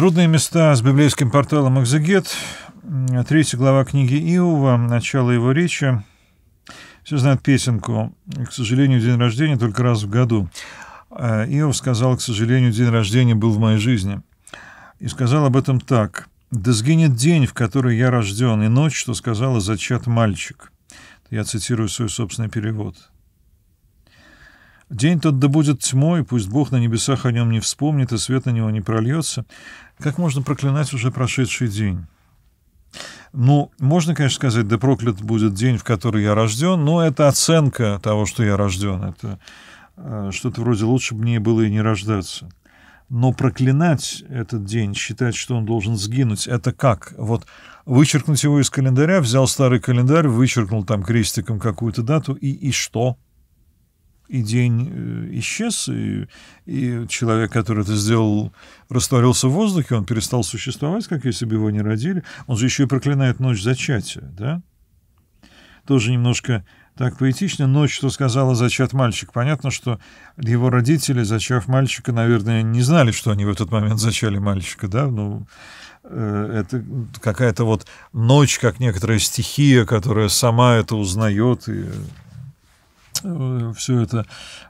Трудные места с библейским порталом «Экзегет», третья глава книги Иова, начало его речи. Все знают песенку «К сожалению, день рождения только раз в году». Э, Иов сказал, к сожалению, день рождения был в моей жизни. И сказал об этом так. «Да сгинет день, в который я рожден, и ночь, что сказала зачат мальчик». Я цитирую свой собственный перевод. День тот да будет тьмой, пусть Бог на небесах о нем не вспомнит, и свет на него не прольется. Как можно проклинать уже прошедший день? Ну, можно, конечно, сказать, да проклят будет день, в который я рожден, но это оценка того, что я рожден. Это э, что-то вроде лучше бы мне было и не рождаться. Но проклинать этот день, считать, что он должен сгинуть, это как? Вот вычеркнуть его из календаря, взял старый календарь, вычеркнул там крестиком какую-то дату, и, и что? — и день э, исчез, и, и человек, который это сделал, растворился в воздухе, он перестал существовать, как если бы его не родили. Он же еще и проклинает ночь зачатия, да? Тоже немножко так поэтично. Ночь, что сказала зачат мальчик. Понятно, что его родители, зачав мальчика, наверное, не знали, что они в этот момент зачали мальчика, да? Ну, э, это какая-то вот ночь, как некоторая стихия, которая сама это узнает и э, Э, все это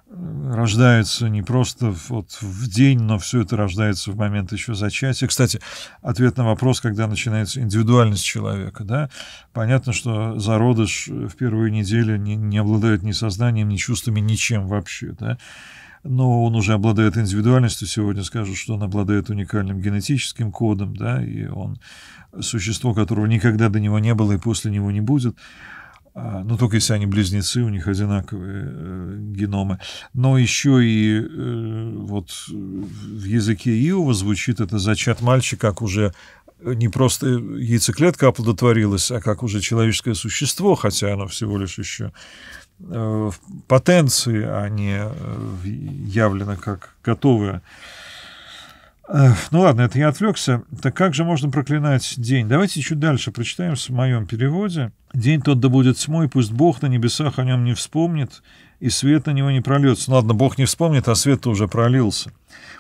э, рождается не просто вот в день, но все это рождается в момент еще зачатия. Кстати, ответ на вопрос, когда начинается индивидуальность человека. Да? Понятно, что зародыш э, в первую неделю не, не обладает ни сознанием, ни чувствами, ничем вообще. Да? но он уже обладает индивидуальностью. Сегодня скажут, что он обладает уникальным генетическим кодом, да, и он существо, которого никогда до него не было и после него не будет. А, ну, только если они близнецы, у них одинаковые э, геномы. Но еще и э, вот в языке Иова звучит это зачат мальчика, как уже не просто яйцеклетка оплодотворилась, а как уже человеческое существо, хотя оно всего лишь еще э, в потенции, а не э, явлено как готовое ну ладно, это я отвлекся. Так как же можно проклинать день? Давайте чуть дальше прочитаем в моем переводе. «День тот да будет тьмой, пусть Бог на небесах о нем не вспомнит, и свет на него не прольется». Ну ладно, Бог не вспомнит, а свет-то уже пролился.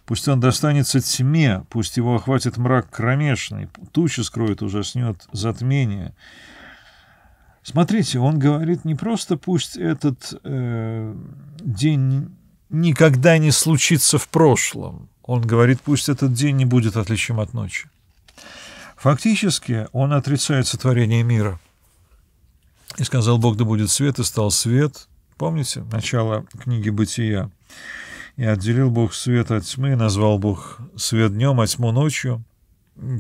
«Пусть он достанется тьме, пусть его охватит мрак кромешный, тучи скроет, ужаснет затмение». Смотрите, он говорит не просто «пусть этот э, день никогда не случится в прошлом», он говорит, пусть этот день не будет отличим от ночи. Фактически он отрицает сотворение мира. И сказал Бог, да будет свет, и стал свет. Помните начало книги «Бытия»? И отделил Бог свет от тьмы, и назвал Бог свет днем, а тьму ночью.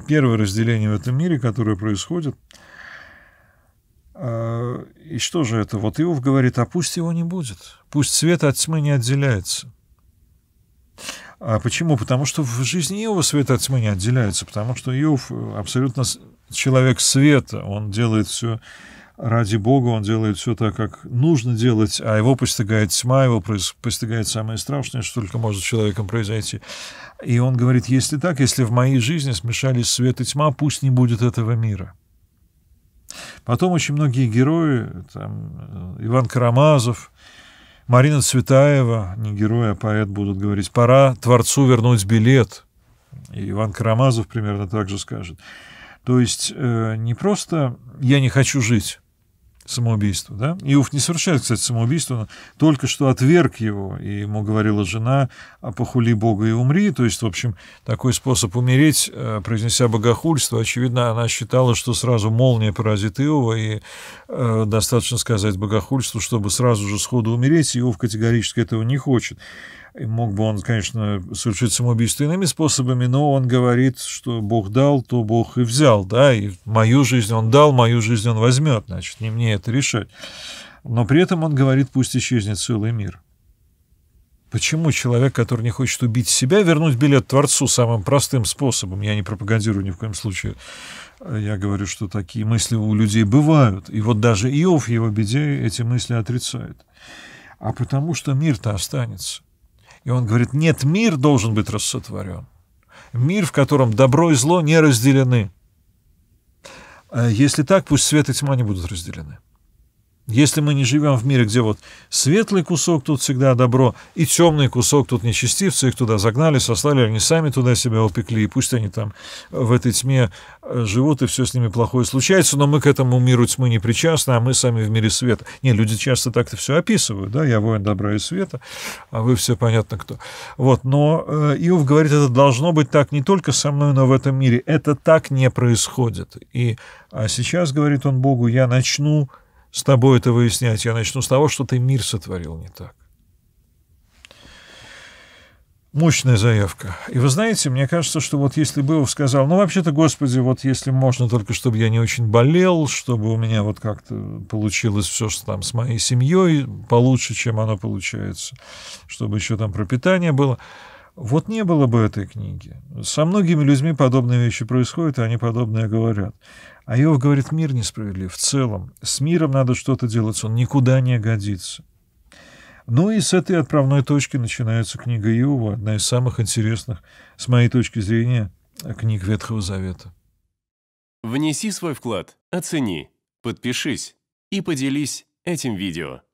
Первое разделение в этом мире, которое происходит. А, и что же это? Вот Иов говорит, а пусть его не будет. Пусть свет от тьмы не отделяется. А почему? Потому что в жизни Иова свет от тьмы не отделяется, потому что Иов э, абсолютно человек света, он делает все ради Бога, он делает все так, как нужно делать, а его постигает тьма, его постигает самое страшное, что только может с человеком произойти. И он говорит, если так, если в моей жизни смешались свет и тьма, пусть не будет этого мира. Потом очень многие герои, там, э, Иван Карамазов, Марина Цветаева, не герой, а поэт, будут говорить, пора Творцу вернуть билет. И Иван Карамазов примерно так же скажет. То есть э, не просто «я не хочу жить», самоубийство. Да? Иов не совершает, кстати, самоубийство, но только что отверг его, и ему говорила жена, а похули Бога и умри. То есть, в общем, такой способ умереть, э, произнеся богохульство, очевидно, она считала, что сразу молния поразит Иова, и э, достаточно сказать богохульству, чтобы сразу же сходу умереть, Иов категорически этого не хочет. Мог бы он, конечно, совершить самоубийство иными способами, но он говорит, что Бог дал, то Бог и взял, да, и мою жизнь он дал, мою жизнь он возьмет, значит, не мне это решать. Но при этом он говорит, пусть исчезнет целый мир. Почему человек, который не хочет убить себя, вернуть билет Творцу самым простым способом? Я не пропагандирую ни в коем случае. Я говорю, что такие мысли у людей бывают. И вот даже Иов в его беде эти мысли отрицает. А потому что мир-то останется. И он говорит, нет, мир должен быть рассотворен. Мир, в котором добро и зло не разделены. Э, если так, пусть свет и тьма не будут разделены. Если мы не живем в мире, где вот светлый кусок тут всегда добро, и темный кусок тут нечестивцы, их туда загнали, сослали, они сами туда себя упекли, и пусть они там в этой тьме э, живут, и все с ними плохое случается, но мы к этому миру тьмы не причастны, а мы сами в мире света. Не, люди часто так-то все описывают, да, я воин добра и света, а вы все понятно кто. Вот, но э, Иов говорит, это должно быть так не только со мной, но в этом мире. Это так не происходит. И а сейчас, говорит он Богу, я начну с тобой это выяснять. Я начну с того, что ты мир сотворил не так. Мощная заявка. И вы знаете, мне кажется, что вот если бы он сказал, ну, вообще-то, Господи, вот если можно только, чтобы я не очень болел, чтобы у меня вот как-то получилось все, что там с моей семьей получше, чем оно получается, чтобы еще там пропитание было, вот не было бы этой книги. Со многими людьми подобные вещи происходят, и они подобное говорят. А Иов говорит, мир несправедлив в целом. С миром надо что-то делать, он никуда не годится. Ну и с этой отправной точки начинается книга Иова, одна из самых интересных, с моей точки зрения, книг Ветхого Завета. Внеси свой вклад, оцени, подпишись и поделись этим видео.